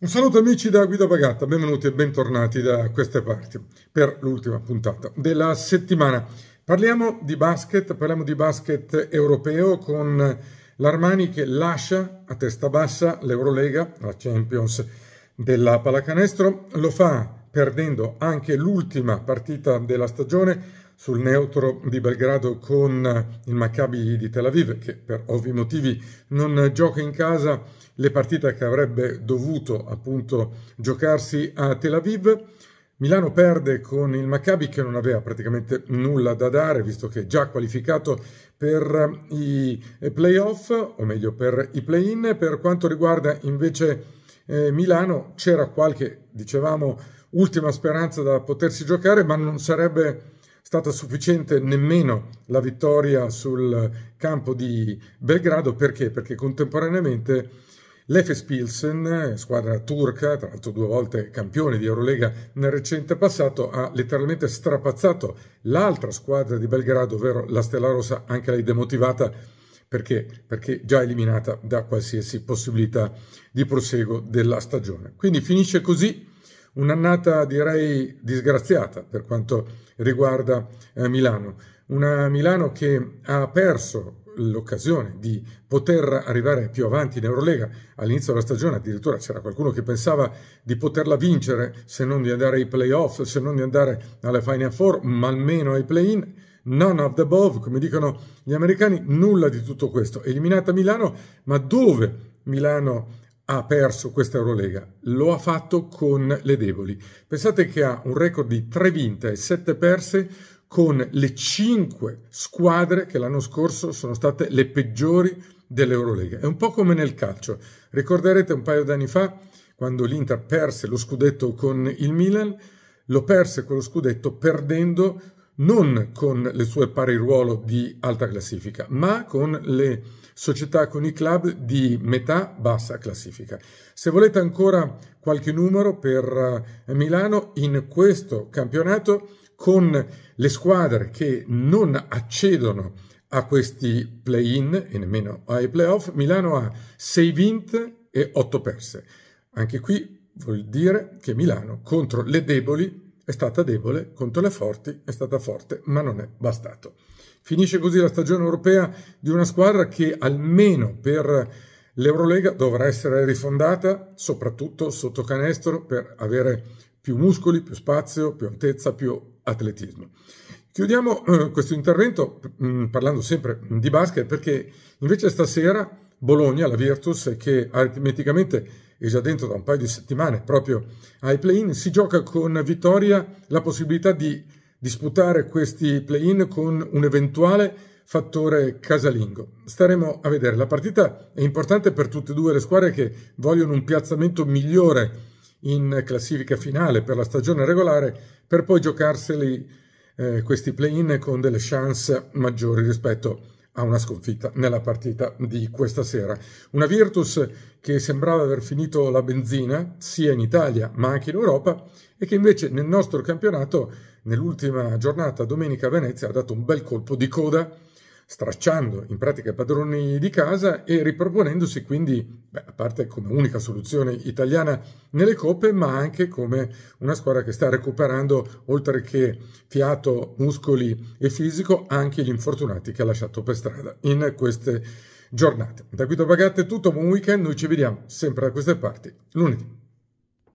Un saluto amici da Guido Pagata, benvenuti e bentornati da queste parti per l'ultima puntata della settimana. Parliamo di basket, parliamo di basket europeo con l'Armani che lascia a testa bassa l'Eurolega, la Champions della pallacanestro, lo fa perdendo anche l'ultima partita della stagione sul neutro di Belgrado con il Maccabi di Tel Aviv, che per ovvi motivi non gioca in casa le partite che avrebbe dovuto appunto giocarsi a Tel Aviv. Milano perde con il Maccabi che non aveva praticamente nulla da dare, visto che è già qualificato per i playoff, o meglio per i play-in. Per quanto riguarda invece eh, Milano, c'era qualche, dicevamo, ultima speranza da potersi giocare, ma non sarebbe stata sufficiente nemmeno la vittoria sul campo di Belgrado perché? Perché contemporaneamente l'Efes Pilsen, squadra turca, tra l'altro due volte campione di Eurolega nel recente passato, ha letteralmente strapazzato l'altra squadra di Belgrado, ovvero la Stella Rossa, anche lei demotivata perché? Perché già eliminata da qualsiasi possibilità di proseguo della stagione. Quindi finisce così Un'annata direi disgraziata per quanto riguarda eh, Milano, una Milano che ha perso l'occasione di poter arrivare più avanti in Eurolega. All'inizio della stagione addirittura c'era qualcuno che pensava di poterla vincere se non di andare ai playoff, se non di andare alle Final Four, ma almeno ai play-in. None of the above, come dicono gli americani, nulla di tutto questo. Eliminata Milano, ma dove Milano ha perso questa Eurolega, lo ha fatto con le deboli. Pensate che ha un record di 3 vinte e 7 perse con le 5 squadre che l'anno scorso sono state le peggiori dell'Eurolega. È un po' come nel calcio. Ricorderete un paio d'anni fa, quando l'Inter perse lo scudetto con il Milan, lo perse quello scudetto perdendo non con le sue pari ruolo di alta classifica, ma con le società, con i club di metà-bassa classifica. Se volete ancora qualche numero per eh, Milano in questo campionato, con le squadre che non accedono a questi play-in e nemmeno ai play-off, Milano ha 6 vinte e 8 perse. Anche qui vuol dire che Milano contro le deboli è stata debole contro le forti, è stata forte, ma non è bastato. Finisce così la stagione europea di una squadra che almeno per l'Eurolega dovrà essere rifondata, soprattutto sotto canestro, per avere più muscoli, più spazio, più altezza, più atletismo. Chiudiamo eh, questo intervento mh, mm, parlando sempre di basket perché invece stasera Bologna, la Virtus, che aritmeticamente è già dentro da un paio di settimane proprio ai play-in, si gioca con vittoria la possibilità di disputare questi play-in con un eventuale fattore casalingo. Staremo a vedere. La partita è importante per tutte e due le squadre che vogliono un piazzamento migliore in classifica finale per la stagione regolare per poi giocarseli eh, questi play-in con delle chance maggiori rispetto a a una sconfitta nella partita di questa sera. Una Virtus che sembrava aver finito la benzina sia in Italia ma anche in Europa e che invece nel nostro campionato nell'ultima giornata domenica a Venezia ha dato un bel colpo di coda stracciando in pratica i padroni di casa e riproponendosi quindi, beh, a parte come unica soluzione italiana nelle coppe, ma anche come una squadra che sta recuperando, oltre che fiato, muscoli e fisico, anche gli infortunati che ha lasciato per strada in queste giornate. Da Guido Bagatti è tutto, buon weekend, noi ci vediamo sempre da queste parti lunedì.